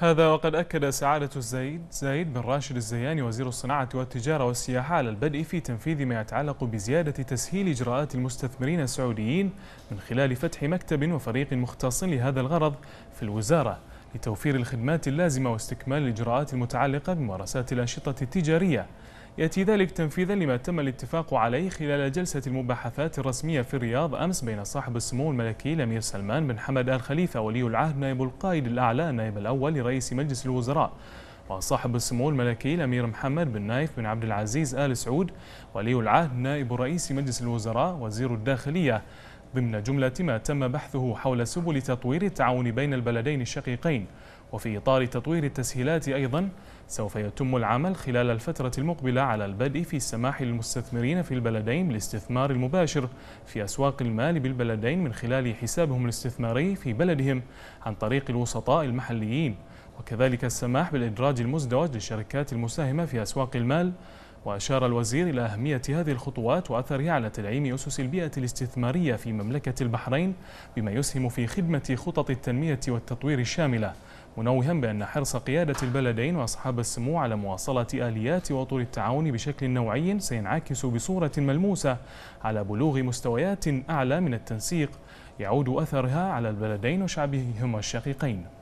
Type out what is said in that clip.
هذا وقد أكد سعادة الزيد زايد بن راشد الزياني وزير الصناعة والتجارة والسياحة على البدء في تنفيذ ما يتعلق بزيادة تسهيل إجراءات المستثمرين السعوديين من خلال فتح مكتب وفريق مختص لهذا الغرض في الوزارة لتوفير الخدمات اللازمة واستكمال الإجراءات المتعلقة بممارسات الأنشطة التجارية يأتي ذلك تنفيذا لما تم الاتفاق عليه خلال جلسة المباحثات الرسمية في الرياض أمس بين صاحب السمو الملكي الأمير سلمان بن حمد آل خليفة ولي العهد نائب القائد الأعلى النائب الأول لرئيس مجلس الوزراء وصاحب السمو الملكي الأمير محمد بن نايف بن عبد العزيز آل سعود ولي العهد نائب رئيس مجلس الوزراء وزير الداخلية ضمن جملة ما تم بحثه حول سبل تطوير التعاون بين البلدين الشقيقين وفي إطار تطوير التسهيلات أيضا سوف يتم العمل خلال الفترة المقبلة على البدء في السماح للمستثمرين في البلدين بالاستثمار المباشر في أسواق المال بالبلدين من خلال حسابهم الاستثماري في بلدهم عن طريق الوسطاء المحليين وكذلك السماح بالإدراج المزدوج للشركات المساهمة في أسواق المال وأشار الوزير إلى أهمية هذه الخطوات وأثرها على تدعيم أسس البيئة الاستثمارية في مملكة البحرين بما يسهم في خدمة خطط التنمية والتطوير الشاملة منوها بأن حرص قيادة البلدين وأصحاب السمو على مواصلة آليات وطول التعاون بشكل نوعي سينعكس بصورة ملموسة على بلوغ مستويات أعلى من التنسيق يعود أثرها على البلدين وشعبهما الشقيقين